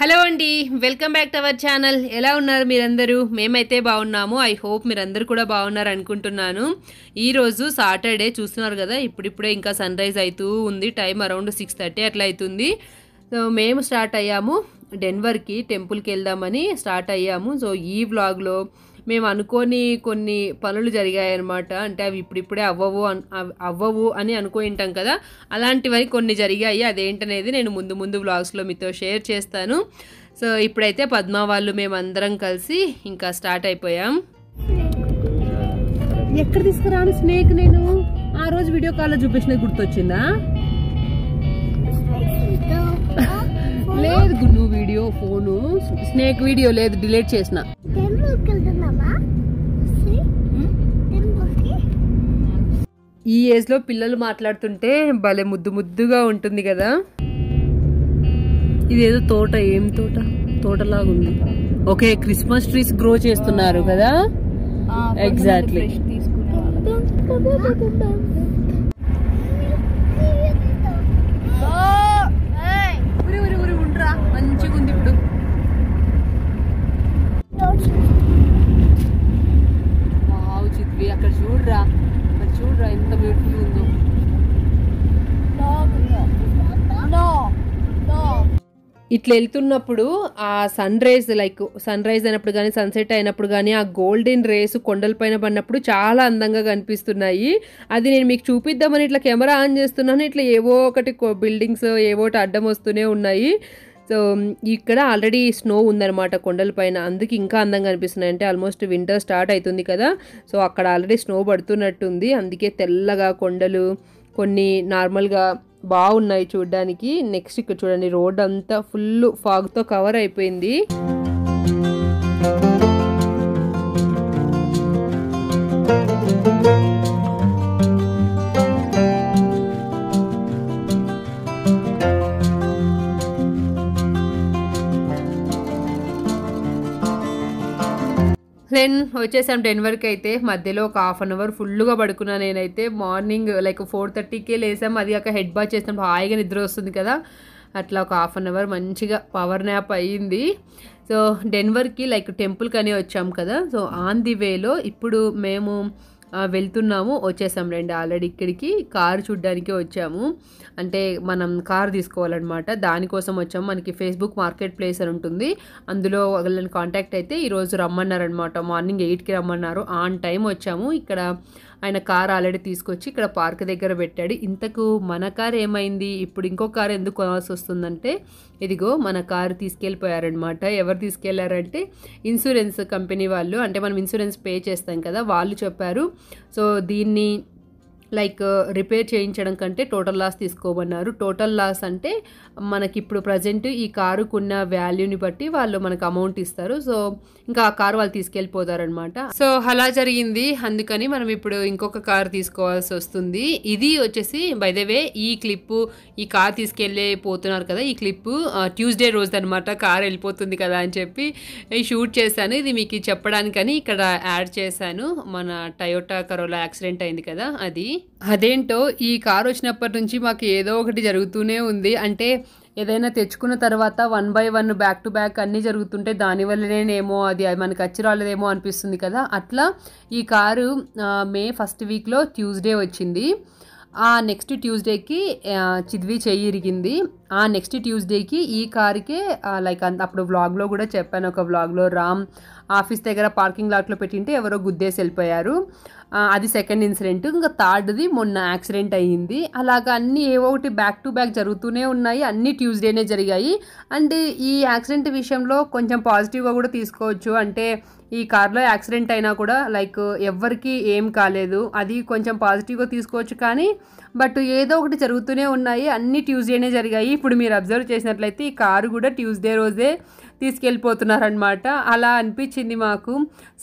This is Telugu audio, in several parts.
హలో అండి welcome back to our channel ఎలా ఉన్నారు మీరందరూ మేమైతే బాగున్నాము ఐ హోప్ మీరందరూ కూడా బాగున్నారు అనుకుంటున్నాను ఈరోజు సాటర్డే చూస్తున్నారు కదా ఇప్పుడిప్పుడే ఇంకా సన్ రైజ్ అవుతూ ఉంది టైం అరౌండ్ సిక్స్ థర్టీ అట్లా అవుతుంది సో మేము స్టార్ట్ అయ్యాము డెన్వర్కి టెంపుల్కి వెళ్దామని స్టార్ట్ అయ్యాము సో ఈ వ్లాగ్లో మేము అనుకోని కొన్ని పనులు జరిగాయి అనమాట అంటే అవి ఇప్పుడిప్పుడే అవ్వవు అవ్వవు అని అనుకో ఉంటాం కదా అలాంటివని కొన్ని జరిగాయి అదేంటనేది నేను ముందు ముందు వ్లాగ్స్లో మీతో షేర్ చేస్తాను సో ఇప్పుడైతే పద్మ వాళ్ళు మేమందరం కలిసి ఇంకా స్టార్ట్ అయిపోయాం ఎక్కడ తీసుకురాను స్నేక్ నేను ఆ రోజు వీడియో కాల్లో చూపించిన గుర్తొచ్చిందా లేదు గుండు వీడియో ఫోను స్నేక్ వీడియో లేదు డిలీట్ చేసిన ఈ ఏజ్ లో పిల్లలు మాట్లాడుతుంటే భలే ముద్దు ముద్దుగా ఉంటుంది కదా ఇదేదో తోట ఏం తోట తోటలాగా ఉంది ఓకే క్రిస్మస్ ట్రీస్ గ్రో చేస్తున్నారు కదా ఎగ్జాక్ట్లీ ఇప్పుడు చిత్వి అక్కడ చూడరా అక్కడ చూడరా ఎంత బ్యూటిఫుల్ ఉందో ఇట్లా వెళ్తున్నప్పుడు ఆ sun rise like sun rise అయినప్పుడు కానీ సన్సెట్ అయినప్పుడు కానీ ఆ గోల్డెన్ రేస్ కొండలపైన పడినప్పుడు చాలా అందంగా కనిపిస్తున్నాయి అది నేను మీకు చూపిద్దామని ఇట్లా కెమెరా ఆన్ చేస్తున్నాను ఇట్లా ఏవో ఒకటి బిల్డింగ్స్ ఒకటి అడ్డం వస్తూనే ఉన్నాయి సో ఇక్కడ ఆల్రెడీ స్నో ఉందన్నమాట కొండలపైన అందుకే ఇంకా అందంగా అనిపిస్తున్నాయి అంటే ఆల్మోస్ట్ వింటర్ స్టార్ట్ అవుతుంది కదా సో అక్కడ ఆల్రెడీ స్నో పడుతున్నట్టుంది అందుకే తెల్లగా కొండలు కొన్ని నార్మల్గా బాగున్నాయి చూడడానికి నెక్స్ట్ ఇక్కడ చూడండి రోడ్ అంతా ఫుల్ ఫాగ్తో కవర్ అయిపోయింది దెన్ వచ్చేసాం డెన్వర్కి అయితే మధ్యలో ఒక హాఫ్ అన్ అవర్ ఫుల్గా పడుకున్నాను నేనైతే మార్నింగ్ లైక్ ఫోర్ థర్టీకే లేసాం అది కాక హెడ్ బాత్ చేసినప్పుడు హాయిగా నిద్ర వస్తుంది కదా అట్లా ఒక హాఫ్ అన్ అవర్ మంచిగా పవర్ న్యాప్ అయ్యింది సో డెన్వర్కి లైక్ టెంపుల్కి అని వచ్చాం కదా సో ఆన్ ది వేలో ఇప్పుడు మేము వెళ్తున్నాము వచ్చేసాం రండి ఆల్రెడీ ఇక్కడికి కారు చూడ్డానికి వచ్చాము అంటే మనం కారు తీసుకోవాలన్నమాట దానికోసం వచ్చాము మనకి ఫేస్బుక్ మార్కెట్ ప్లేస్ అని ఉంటుంది అందులో వాళ్ళని కాంటాక్ట్ అయితే ఈరోజు రమ్మన్నారనమాట మార్నింగ్ ఎయిట్కి రమ్మన్నారు ఆన్ టైం వచ్చాము ఇక్కడ ఆయన కార్ ఆల్రెడీ తీసుకొచ్చి ఇక్కడ పార్క్ దగ్గర పెట్టాడు ఇంతకు మన కార్ ఏమైంది ఇప్పుడు ఇంకో కార్ ఎందుకు కొనవలసి వస్తుందంటే ఇదిగో మన కారు తీసుకెళ్ళిపోయారనమాట ఎవరు తీసుకెళ్లారంటే ఇన్సూరెన్స్ కంపెనీ వాళ్ళు అంటే మనం ఇన్సూరెన్స్ పే చేస్తాం కదా వాళ్ళు చెప్పారు సో దీన్ని లైక్ రిపేర్ uh, చేయించడం కంటే టోటల్ లాస్ తీసుకోమన్నారు టోటల్ లాస్ అంటే మనకి ఇప్పుడు ప్రజెంట్ ఈ కారుకున్న వాల్యూని బట్టి వాళ్ళు మనకు అమౌంట్ ఇస్తారు సో ఇంకా ఆ కారు వాళ్ళు తీసుకెళ్ళిపోతారనమాట సో అలా జరిగింది అందుకని మనం ఇప్పుడు ఇంకొక కారు తీసుకోవాల్సి వస్తుంది ఇది వచ్చేసి బైదవే ఈ క్లిప్పు ఈ కార్ తీసుకెళ్ళే పోతున్నారు కదా ఈ క్లిప్పు ట్యూస్డే రోజు అనమాట కార్ వెళ్ళిపోతుంది కదా అని చెప్పి షూట్ చేశాను ఇది మీకు చెప్పడానికని ఇక్కడ యాడ్ చేశాను మన టయోటా కరోలా యాక్సిడెంట్ అయింది కదా అది అదేంటో ఈ కారు వచ్చినప్పటి నుంచి మాకు ఏదో ఒకటి జరుగుతూనే ఉంది అంటే ఏదైనా తెచ్చుకున్న తర్వాత one by one back to back అన్నీ జరుగుతుంటే దానివల్లనేమో అది మనకు వచ్చి రాలేదేమో అనిపిస్తుంది కదా అట్లా ఈ కారు మే ఫస్ట్ వీక్లో ట్యూస్డే వచ్చింది ఆ నెక్స్ట్ ట్యూస్డేకి చిదివి చేయిరిగింది ఇరిగింది ఆ నెక్స్ట్ ట్యూస్డేకి ఈ కార్కే లైక్ అప్పుడు వ్లాగ్లో కూడా చెప్పాను ఒక వ్లాగ్లో రామ్ ఆఫీస్ దగ్గర పార్కింగ్ లాట్లో పెట్టింటే ఎవరో గుద్దేసి వెళ్ళిపోయారు అది సెకండ్ ఇన్సిడెంట్ ఇంకా థర్డ్ది మొన్న యాక్సిడెంట్ అయ్యింది అలాగ అన్నీ ఏవో ఒకటి బ్యాక్ టు బ్యాక్ జరుగుతూనే ఉన్నాయి అన్నీ ట్యూస్డేనే జరిగాయి అండ్ ఈ యాక్సిడెంట్ విషయంలో కొంచెం పాజిటివ్గా కూడా తీసుకోవచ్చు అంటే ఈ కార్లో యాక్సిడెంట్ అయినా కూడా లైక్ ఎవ్వరికి ఏం కాలేదు అది కొంచెం పాజిటివ్గా తీసుకోవచ్చు కానీ బట్ ఏదో ఒకటి జరుగుతూనే ఉన్నాయి అన్నీ ట్యూస్డేనే జరిగాయి ఇప్పుడు మీరు అబ్జర్వ్ చేసినట్లయితే ఈ కారు కూడా ట్యూస్డే రోజే తీసుకెళ్ళిపోతున్నారనమాట అలా అనిపించింది మాకు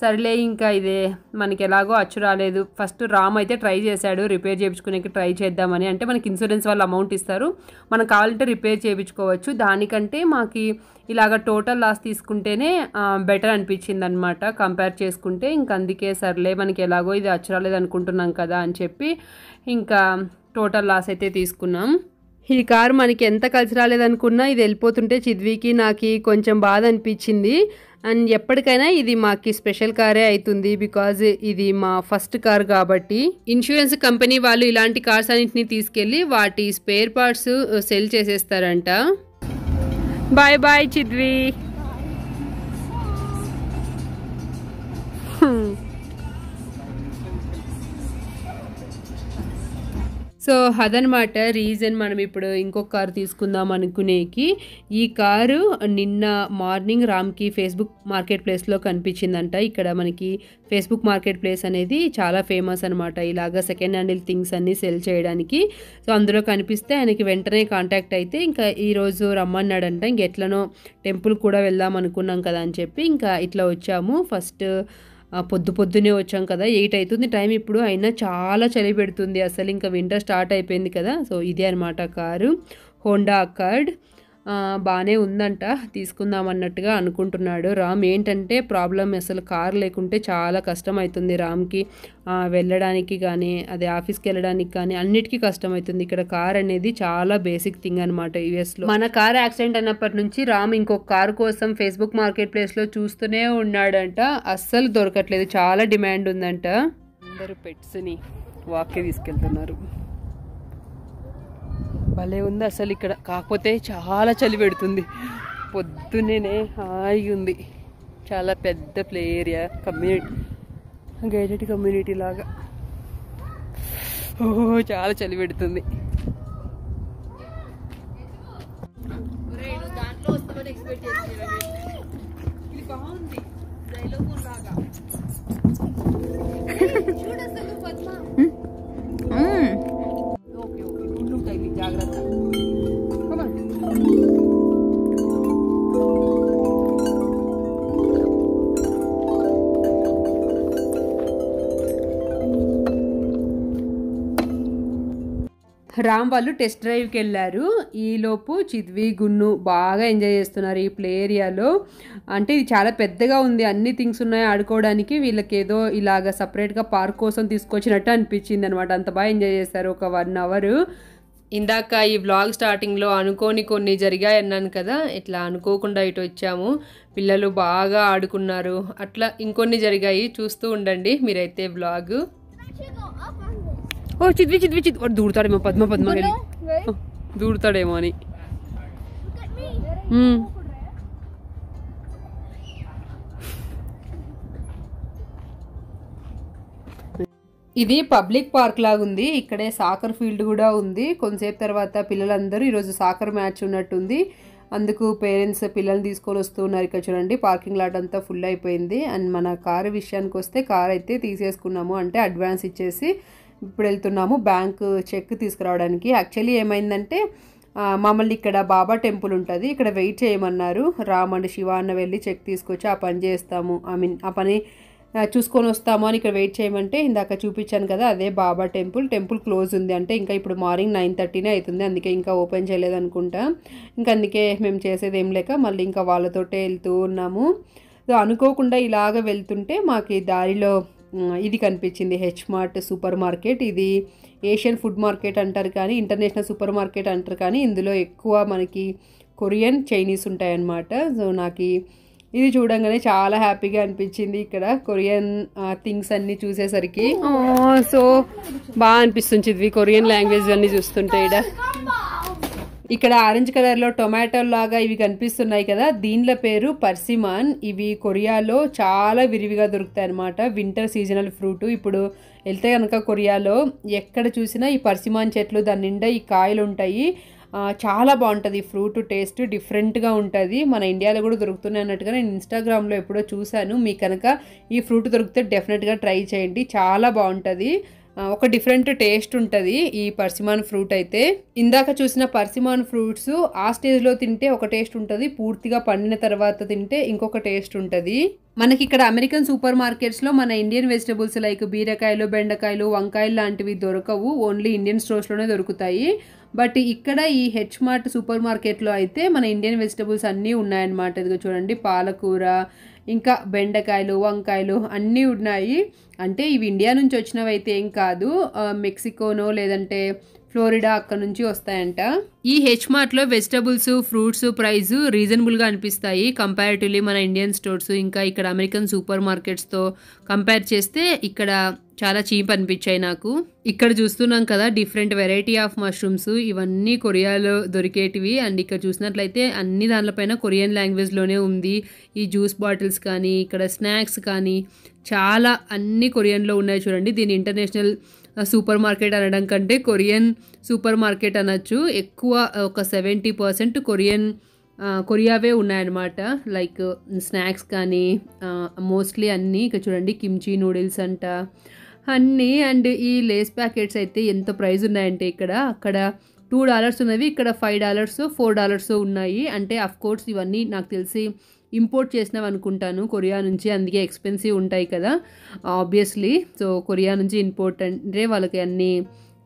సర్లే ఇంకా ఇదే మనకి ఎలాగో అచ్చు రాలేదు ఫస్ట్ రామ్ అయితే ట్రై చేశాడు రిపేర్ చేయించుకునేకి ట్రై చేద్దామని అంటే మనకి ఇన్సూరెన్స్ వాళ్ళు అమౌంట్ ఇస్తారు మనం కావాలంటే రిపేర్ చేయించుకోవచ్చు దానికంటే మాకు ఇలాగ టోటల్ లాస్ తీసుకుంటేనే బెటర్ అనిపించింది అనమాట కంపేర్ చేసుకుంటే ఇంక అందుకే సర్లే మనకి ఎలాగో ఇది అచ్చు అనుకుంటున్నాం కదా అని చెప్పి ఇంకా టోటల్ లాస్ అయితే తీసుకున్నాం ఈ కారు మనకి ఎంత కలిసి రాలేదనుకున్నా ఇది వెళ్ళిపోతుంటే చిద్వికి నాకు కొంచెం బాధ అనిపించింది అండ్ ఎప్పటికైనా ఇది మాకి స్పెషల్ కారే అవుతుంది బికాజ్ ఇది మా ఫస్ట్ కార్ కాబట్టి ఇన్సూరెన్స్ కంపెనీ వాళ్ళు ఇలాంటి కార్స్ అన్నింటినీ తీసుకెళ్ళి వాటి స్పేర్ పార్ట్స్ సెల్ uh, చేసేస్తారంట బాయ్ బాయ్ చిద్వి సో అదనమాట రీజన్ మనం ఇప్పుడు ఇంకొక కారు తీసుకుందాం అనుకునేకి ఈ కారు నిన్న మార్నింగ్ రామ్కి ఫేస్బుక్ మార్కెట్ ప్లేస్లో కనిపించిందంట ఇక్కడ మనకి ఫేస్బుక్ మార్కెట్ ప్లేస్ అనేది చాలా ఫేమస్ అనమాట ఇలాగ సెకండ్ హ్యాండిల్ థింగ్స్ అన్నీ సెల్ చేయడానికి సో అందులో కనిపిస్తే ఆయనకి వెంటనే కాంటాక్ట్ అయితే ఇంకా ఈరోజు రమ్మన్నాడంట ఇంక ఎట్లనో టెంపుల్ కూడా వెళ్దాం అనుకున్నాం కదా అని చెప్పి ఇంకా ఇట్లా వచ్చాము ఫస్ట్ పొద్దు పొద్దునే వచ్చాం కదా ఎయిట్ అవుతుంది టైం ఇప్పుడు అయినా చాలా చలి పెడుతుంది అసలు ఇంకా వింటర్ స్టార్ట్ అయిపోయింది కదా సో ఇదే అనమాట కారు హోండా కార్డ్ బాగానే ఉందంట తీసుకుందాం అన్నట్టుగా అనుకుంటున్నాడు రామ్ ఏంటంటే ప్రాబ్లం అసలు కార్ లేకుంటే చాలా కష్టం అవుతుంది రామ్కి వెళ్ళడానికి కానీ అదే ఆఫీస్కి వెళ్ళడానికి కానీ అన్నిటికీ కష్టం అవుతుంది ఇక్కడ కార్ అనేది చాలా బేసిక్ థింగ్ అనమాట యుఎస్లో మన కార్ యాక్సిడెంట్ అయినప్పటి నుంచి రామ్ ఇంకొక కార్ కోసం ఫేస్బుక్ మార్కెట్ ప్లేస్లో చూస్తూనే ఉన్నాడంట అస్సలు దొరకట్లేదు చాలా డిమాండ్ ఉందంట అందరూ పెట్స్ని వాక్కి తీసుకెళ్తున్నారు భలే ఉంది అసలు ఇక్కడ కాకపోతే చాలా చలి పెడుతుంది పొద్దున్నే హాయి ఉంది చాలా పెద్ద play area community guided community లాగా ఓహో చాలా చలి పెడుతుంది బాగుంది రామ్ వాళ్ళు టెస్ట్ డ్రైవ్కి వెళ్ళారు ఈలోపు చిద్వి గున్ను బాగా ఎంజాయ్ చేస్తున్నారు ఈ ప్లే ఏరియాలో అంటే ఇది చాలా పెద్దగా ఉంది అన్ని థింగ్స్ ఉన్నాయి ఆడుకోవడానికి వీళ్ళకి ఏదో ఇలాగ సపరేట్గా పార్క్ కోసం తీసుకొచ్చినట్టు అనిపించింది అనమాట అంత బాగా ఎంజాయ్ చేశారు ఒక వన్ అవర్ ఇందాక ఈ వ్లాగ్ స్టార్టింగ్లో అనుకోని కొన్ని జరిగాయి అన్నాను కదా ఇట్లా అనుకోకుండా ఇటు వచ్చాము పిల్లలు బాగా ఆడుకున్నారు అట్లా ఇంకొన్ని జరిగాయి చూస్తూ ఉండండి మీరైతే బ్లాగు ఓ చిద్వి చిద్వి చిద్వి వాడు దూడతాడేమో పద్మ పద్మ దూడతాడేమో అని ఇది పబ్లిక్ పార్క్ లాగుంది ఇక్కడే సాకర్ ఫీల్డ్ కూడా ఉంది కొంతసేపు తర్వాత పిల్లలందరూ ఈరోజు సాకర్ మ్యాచ్ ఉన్నట్టుంది అందుకు పేరెంట్స్ పిల్లల్ని తీసుకొని వస్తూ ఉన్నారు ఇక్కడ చూడండి పార్కింగ్ లాట్ అంతా ఫుల్ అయిపోయింది అండ్ మన కారు విషయానికి వస్తే కార్ అయితే తీసేసుకున్నాము అంటే అడ్వాన్స్ ఇచ్చేసి ఇప్పుడు వెళ్తున్నాము బ్యాంక్ చెక్ తీసుకురావడానికి యాక్చువల్లీ ఏమైందంటే మమ్మల్ని ఇక్కడ బాబా టెంపుల్ ఉంటుంది ఇక్కడ వెయిట్ చేయమన్నారు రామండి శివ అన్న వెళ్ళి చెక్ తీసుకొచ్చి ఆ పని చేస్తాము ఐ మీన్ ఆ పని చూసుకొని వస్తాము అని ఇక్కడ వెయిట్ చేయమంటే ఇందాక చూపించాను కదా అదే బాబా టెంపుల్ టెంపుల్ క్లోజ్ ఉంది అంటే ఇంకా ఇప్పుడు మార్నింగ్ నైన్ థర్టీనే అవుతుంది అందుకే ఇంకా ఓపెన్ చేయలేదు అనుకుంటా ఇంకా అందుకే మేము చేసేది ఏం లేక మళ్ళీ ఇంకా వాళ్ళతోటే వెళ్తూ ఉన్నాము అనుకోకుండా ఇలాగ వెళ్తుంటే మాకు దారిలో ఇది కనిపించింది హెచ్ మార్ట్ సూపర్ మార్కెట్ ఇది ఏషియన్ ఫుడ్ మార్కెట్ అంటారు కానీ ఇంటర్నేషనల్ సూపర్ మార్కెట్ అంటారు కానీ ఇందులో ఎక్కువ మనకి కొరియన్ చైనీస్ ఉంటాయన్నమాట సో నాకు ఇది చూడంగానే చాలా హ్యాపీగా అనిపించింది ఇక్కడ కొరియన్ థింగ్స్ అన్ని చూసేసరికి సో బాగా అనిపిస్తుంది కొరియన్ లాంగ్వేజ్ అన్నీ చూస్తుంటే ఇక్కడ ఇక్కడ ఆరెంజ్ కలర్ లో టొమాటో లాగా ఇవి కనిపిస్తున్నాయి కదా దీనిల పేరు పర్సిమాన్ ఇవి కొరియాలో చాలా విరివిగా దొరుకుతాయి అనమాట వింటర్ సీజనల్ ఫ్రూట్ ఇప్పుడు వెళ్తే కనుక కొరియాలో ఎక్కడ చూసినా ఈ పర్సిమాన్ చెట్లు దాని నిండా ఈ కాయలు ఉంటాయి చాలా బాగుంటుంది ఫ్రూట్ టేస్ట్ డిఫరెంట్గా ఉంటుంది మన ఇండియాలో కూడా దొరుకుతున్నాయి అన్నట్టుగా నేను ఇన్స్టాగ్రామ్లో ఎప్పుడో చూశాను మీకు కనుక ఈ ఫ్రూట్ దొరికితే డెఫినెట్గా ట్రై చేయండి చాలా బాగుంటుంది ఒక డిఫరెంట్ టేస్ట్ ఉంటుంది ఈ పర్సిమాన్ ఫ్రూట్ అయితే ఇందాక చూసిన పర్సిమాన్ ఫ్రూట్స్ ఆ స్టేజ్లో తింటే ఒక టేస్ట్ ఉంటుంది పూర్తిగా పండిన తర్వాత తింటే ఇంకొక టేస్ట్ ఉంటుంది మనకి ఇక్కడ అమెరికన్ సూపర్ మార్కెట్స్లో మన ఇండియన్ వెజిటబుల్స్ లైక్ బీరకాయలు బెండకాయలు వంకాయలు లాంటివి దొరకవు ఓన్లీ ఇండియన్ స్టోర్స్లోనే దొరుకుతాయి బట్ ఇక్కడ ఈ హెచ్ మార్ట్ సూపర్ మార్కెట్లో అయితే మన ఇండియన్ వెజిటబుల్స్ అన్నీ ఉన్నాయన్నమాట ఇదిగో చూడండి పాలకూర ఇంకా బెండకాయలు వంకాయలు అన్నీ ఉన్నాయి అంటే ఇవి ఇండియా నుంచి వచ్చినవి అయితే ఏం కాదు మెక్సికోనో లేదంటే ఫ్లోరిడా అక్కడ నుంచి వస్తాయంట ఈ హెచ్ మార్ట్లో వెజిటబుల్స్ ఫ్రూట్స్ ప్రైస్ రీజనబుల్గా అనిపిస్తాయి కంపారిటివ్లీ మన ఇండియన్ స్టోర్స్ ఇంకా ఇక్కడ అమెరికన్ సూపర్ మార్కెట్స్తో కంపేర్ చేస్తే ఇక్కడ చాలా చీప్ అనిపించాయి నాకు ఇక్కడ చూస్తున్నాం కదా డిఫరెంట్ వెరైటీ ఆఫ్ మష్రూమ్స్ ఇవన్నీ కొరియాలో దొరికేటివి అండ్ ఇక్కడ చూసినట్లయితే అన్ని దానిపైన కొరియన్ లాంగ్వేజ్లోనే ఉంది ఈ జ్యూస్ బాటిల్స్ కానీ ఇక్కడ స్నాక్స్ కానీ చాలా అన్ని కొరియన్లో ఉన్నాయి చూడండి దీని ఇంటర్నేషనల్ సూపర్ మార్కెట్ అనడం కంటే కొరియన్ సూపర్ మార్కెట్ అనొచ్చు ఎక్కువ ఒక సెవెంటీ పర్సెంట్ కొరియన్ కొరియావే ఉన్నాయన్నమాట లైక్ స్నాక్స్ కానీ మోస్ట్లీ అన్నీ ఇక చూడండి కిమ్చి నూడిల్స్ అంట అన్నీ అండ్ ఈ లేస్ ప్యాకెట్స్ అయితే ఎంత ప్రైస్ ఉన్నాయంటే ఇక్కడ అక్కడ టూ డాలర్స్ ఉన్నవి ఇక్కడ ఫైవ్ డాలర్స్ ఫోర్ డాలర్స్ ఉన్నాయి అంటే అఫ్ కోర్స్ ఇవన్నీ నాకు తెలిసి ఇంపోర్ట్ చేసినవి అనుకుంటాను కొరియా నుంచి అందుకే ఎక్స్పెన్సివ్ ఉంటాయి కదా ఆబ్వియస్లీ సో కొరియా నుంచి ఇంపోర్ట్ అంటే వాళ్ళకి అన్నీ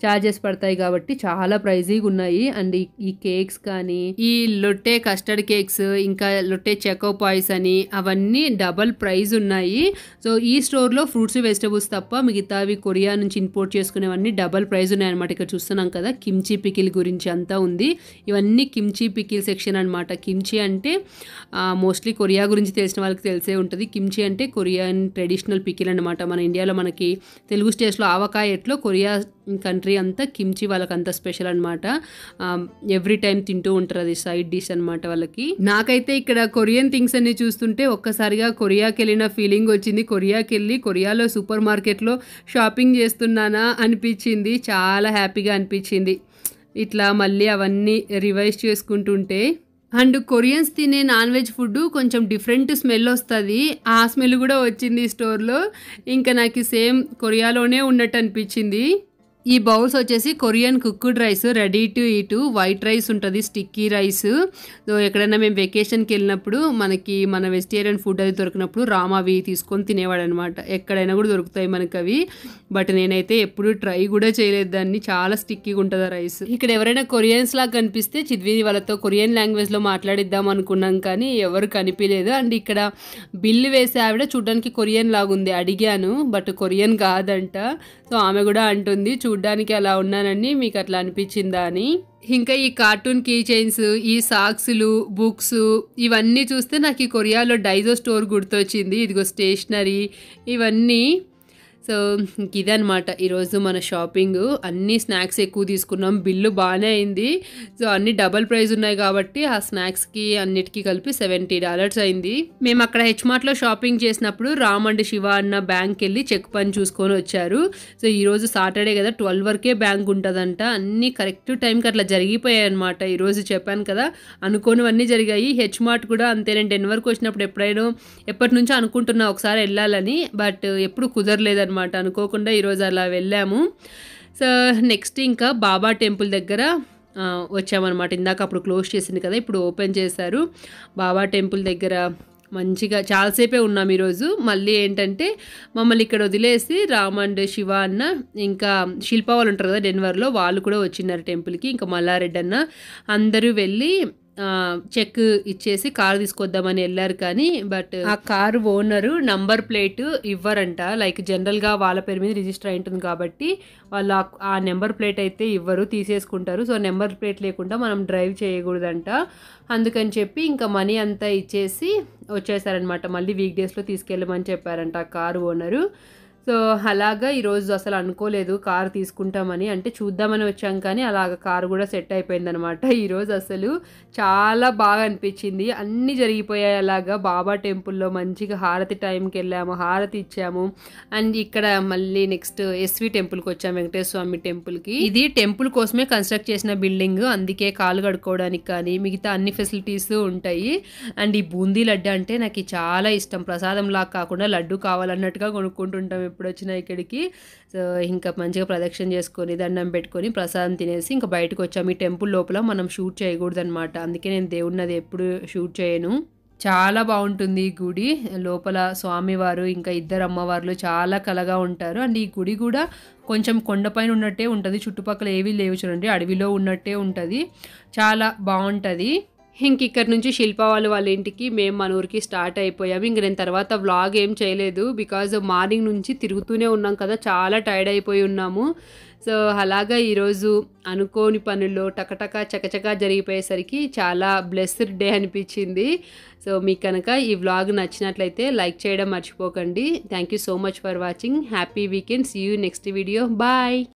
ఛార్జెస్ పడతాయి కాబట్టి చాలా ప్రైజీగా ఉన్నాయి అండ్ ఈ కేక్స్ కానీ ఈ లొట్టే కస్టర్డ్ కేక్స్ ఇంకా లొట్టే చెకో పాయిస్ అని అవన్నీ డబల్ ప్రైజ్ ఉన్నాయి సో ఈ స్టోర్లో ఫ్రూట్స్ వెజిటబుల్స్ తప్ప మిగతావి కొరియా నుంచి ఇంపోర్ట్ చేసుకునేవన్నీ డబల్ ప్రైజ్ ఉన్నాయన్నమాట ఇక్కడ చూస్తున్నాం కదా కిమ్చి పికిల్ గురించి అంతా ఉంది ఇవన్నీ కిమ్చి పికిల్ సెక్షన్ అనమాట కిమ్చి అంటే మోస్ట్లీ కొరియా గురించి తెలిసిన వాళ్ళకి తెలిసే ఉంటుంది కిమ్చి అంటే కొరియన్ ట్రెడిషనల్ పికిల్ అనమాట మన ఇండియాలో మనకి తెలుగు స్టేట్స్లో ఆవకాయ ఎట్లో కొరియా కంట్రీ అంతా కిమ్చి వాళ్ళకి అంత స్పెషల్ అనమాట ఎవ్రీ టైం తింటూ ఉంటారు అది సైడ్ డిష్ అనమాట వాళ్ళకి నాకైతే ఇక్కడ కొరియన్ థింగ్స్ అన్ని చూస్తుంటే ఒక్కసారిగా కొరియాకి వెళ్ళిన ఫీలింగ్ వచ్చింది కొరియాకి వెళ్ళి కొరియాలో సూపర్ మార్కెట్లో షాపింగ్ చేస్తున్నానా అనిపించింది చాలా హ్యాపీగా అనిపించింది ఇట్లా మళ్ళీ అవన్నీ రివైజ్ చేసుకుంటుంటే అండ్ కొరియన్స్ తినే నాన్ వెజ్ ఫుడ్ కొంచెం డిఫరెంట్ స్మెల్ వస్తుంది ఆ స్మెల్ కూడా వచ్చింది స్టోర్లో ఇంకా నాకు సేమ్ కొరియాలోనే ఉన్నట్టు అనిపించింది ఈ బౌల్స్ వచ్చేసి Korean cooked rice ready to eat white rice ఉంటుంది స్టిక్కీ రైస్ సో ఎక్కడైనా మేము వెకేషన్కి వెళ్ళినప్పుడు మనకి మన వెజిటేరియన్ ఫుడ్ అది దొరికినప్పుడు రామ్ అవి తీసుకొని తినేవాడు అనమాట ఎక్కడైనా కూడా దొరుకుతాయి మనకు అవి బట్ నేనైతే ఎప్పుడు ట్రై కూడా చేయలేదు దాన్ని చాలా స్టిక్కీగా ఉంటుంది ఆ రైస్ ఇక్కడ ఎవరైనా కొరియన్స్ లాగా కనిపిస్తే చిద్వి వాళ్ళతో కొరియన్ లాంగ్వేజ్లో మాట్లాడిద్దాం అనుకున్నాం కానీ ఎవరు కనిపించలేదు అండ్ ఇక్కడ బిల్లు వేసే ఆవిడ చూడడానికి కొరియన్ లాగా ఉంది అడిగాను బట్ కొరియన్ కాదంట సో ఆమె కూడా అంటుంది చూ చూడ్డానికి అలా ఉన్నానని మీకు అట్లా అనిపించిందా అని ఇంకా ఈ కార్టూన్ కీ చైన్స్ ఈ సాక్స్లు బుక్స్ ఇవన్నీ చూస్తే నాకు ఈ కొరియాలో డైజో స్టోర్ గుర్తొచ్చింది ఇదిగో స్టేషనరీ ఇవన్నీ సో ఇదే అనమాట ఈరోజు మన షాపింగ్ అన్ని స్నాక్స్ ఎక్కువ తీసుకున్నాం బిల్లు బాగానే అయింది సో అన్ని డబల్ ప్రైస్ ఉన్నాయి కాబట్టి ఆ స్నాక్స్కి అన్నిటికీ కలిపి సెవెంటీ డాలర్స్ అయింది మేము అక్కడ హెచ్మార్ట్లో షాపింగ్ చేసినప్పుడు రామ్ అండ్ శివ అన్న బ్యాంక్ వెళ్ళి చెక్ పని చూసుకొని వచ్చారు సో ఈరోజు సాటర్డే కదా ట్వెల్వ్ వరకే బ్యాంక్ ఉంటుందంట అన్ని కరెక్ట్ టైంకి అట్లా జరిగిపోయాయి అనమాట ఈరోజు చెప్పాను కదా అనుకోనివన్నీ జరిగాయి హెచ్ మార్ట్ కూడా అంతే నేను టెన్ వరకు వచ్చినప్పుడు ఎప్పుడైనా ఎప్పటి నుంచో అనుకుంటున్నా ఒకసారి వెళ్ళాలని బట్ ఎప్పుడు కుదరలేదు అనమాట అనుకోకుండా ఈరోజు అలా వెళ్ళాము సో నెక్స్ట్ ఇంకా బాబా టెంపుల్ దగ్గర వచ్చామన్నమాట ఇందాక అప్పుడు క్లోజ్ చేసింది కదా ఇప్పుడు ఓపెన్ చేశారు బాబా టెంపుల్ దగ్గర మంచిగా చాలాసేపే ఉన్నాం ఈరోజు మళ్ళీ ఏంటంటే మమ్మల్ని ఇక్కడ వదిలేసి రామ్ అండ్ శివ అన్న ఇంకా శిల్ప వాళ్ళు ఉంటారు కదా డెన్వర్లో వాళ్ళు కూడా వచ్చినారు టెంపుల్కి ఇంకా మల్లారెడ్డి అన్న అందరూ వెళ్ళి చెక్ ఇచ్చేసి కారు తీసుకొద్దామని వెళ్ళారు కానీ బట్ ఆ కారు ఓనరు నంబర్ ప్లేట్ ఇవ్వరంట లైక్ జనరల్గా వాళ్ళ పేరు మీద రిజిస్టర్ అయి ఉంటుంది కాబట్టి వాళ్ళు ఆ నెంబర్ ప్లేట్ అయితే ఇవ్వరు తీసేసుకుంటారు సో నెంబర్ ప్లేట్ లేకుండా మనం డ్రైవ్ చేయకూడదంట అందుకని చెప్పి ఇంకా మనీ అంతా ఇచ్చేసి వచ్చేసారనమాట మళ్ళీ వీక్ డేస్లో తీసుకెళ్ళమని చెప్పారంట ఆ కారు ఓనరు సో అలాగా ఈరోజు అసలు అనుకోలేదు కార్ తీసుకుంటామని అంటే చూద్దామని వచ్చాం కానీ అలాగ కార్ కూడా సెట్ అయిపోయిందనమాట ఈరోజు అసలు చాలా బాగా అనిపించింది అన్నీ జరిగిపోయాయి అలాగా బాబా టెంపుల్లో మంచిగా హారతి టైంకి వెళ్ళాము హారతి ఇచ్చాము అండ్ ఇక్కడ మళ్ళీ నెక్స్ట్ ఎస్వి టెంపుల్కి వచ్చాము వెంకటేశ్వర స్వామి టెంపుల్కి ఇది టెంపుల్ కోసమే కన్స్ట్రక్ట్ చేసిన బిల్డింగ్ అందుకే కాలు కడుక్కోవడానికి కానీ మిగతా అన్ని ఫెసిలిటీస్ ఉంటాయి అండ్ ఈ బూందీ లడ్డు అంటే నాకు చాలా ఇష్టం ప్రసాదం లాగా కాకుండా లడ్డు కావాలన్నట్టుగా కొనుక్కుంటుంటాం ఎప్పుడు వచ్చినా ఇక్కడికి సో ఇంకా మంచిగా ప్రదక్షిణ చేసుకొని దండం పెట్టుకొని ప్రసాదం తినేసి ఇంకా బయటకు వచ్చాము ఈ టెంపుల్ లోపల మనం షూట్ చేయకూడదనమాట అందుకే నేను దేవుడినది ఎప్పుడు షూట్ చేయను చాలా బాగుంటుంది ఈ గుడి లోపల స్వామివారు ఇంకా ఇద్దరు అమ్మవార్లు చాలా కలగా ఉంటారు అండ్ ఈ గుడి కూడా కొంచెం కొండపైన ఉన్నట్టే ఉంటుంది చుట్టుపక్కల ఏవీ లేవు చూడండి అడవిలో ఉన్నట్టే ఉంటుంది చాలా బాగుంటుంది ఇంక ఇక్కడ నుంచి శిల్ప వాళ్ళు వాళ్ళ ఇంటికి మేము మన ఊరికి స్టార్ట్ అయిపోయాము ఇంక నేను తర్వాత వ్లాగ్ ఏం చేయలేదు బికాజ్ మార్నింగ్ నుంచి తిరుగుతూనే ఉన్నాం కదా చాలా టైర్డ్ అయిపోయి ఉన్నాము సో అలాగా ఈరోజు అనుకోని పనుల్లో టకటక చకచక జరిగిపోయేసరికి చాలా బ్లెస్డ్ డే అనిపించింది సో మీకు కనుక ఈ వ్లాగ్ నచ్చినట్లయితే లైక్ చేయడం మర్చిపోకండి thank you so much for watching happy weekend see you next video bye